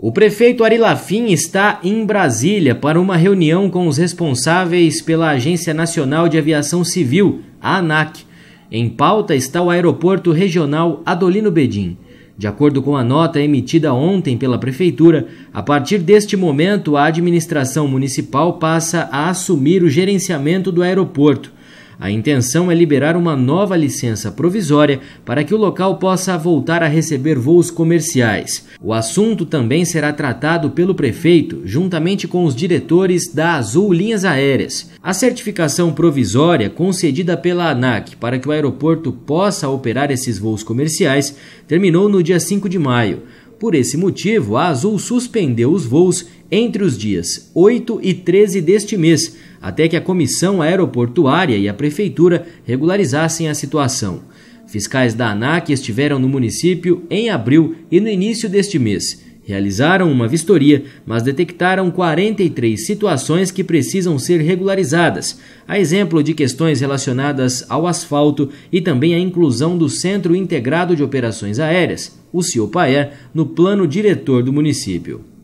O prefeito Ari Lafin está em Brasília para uma reunião com os responsáveis pela Agência Nacional de Aviação Civil, a ANAC. Em pauta está o Aeroporto Regional Adolino Bedim. De acordo com a nota emitida ontem pela Prefeitura, a partir deste momento a administração municipal passa a assumir o gerenciamento do aeroporto. A intenção é liberar uma nova licença provisória para que o local possa voltar a receber voos comerciais. O assunto também será tratado pelo prefeito, juntamente com os diretores da Azul Linhas Aéreas. A certificação provisória concedida pela ANAC para que o aeroporto possa operar esses voos comerciais terminou no dia 5 de maio. Por esse motivo, a Azul suspendeu os voos entre os dias 8 e 13 deste mês até que a Comissão Aeroportuária e a Prefeitura regularizassem a situação. Fiscais da ANAC estiveram no município em abril e no início deste mês. Realizaram uma vistoria, mas detectaram 43 situações que precisam ser regularizadas, a exemplo de questões relacionadas ao asfalto e também à inclusão do Centro Integrado de Operações Aéreas, o Ciopae, no plano diretor do município.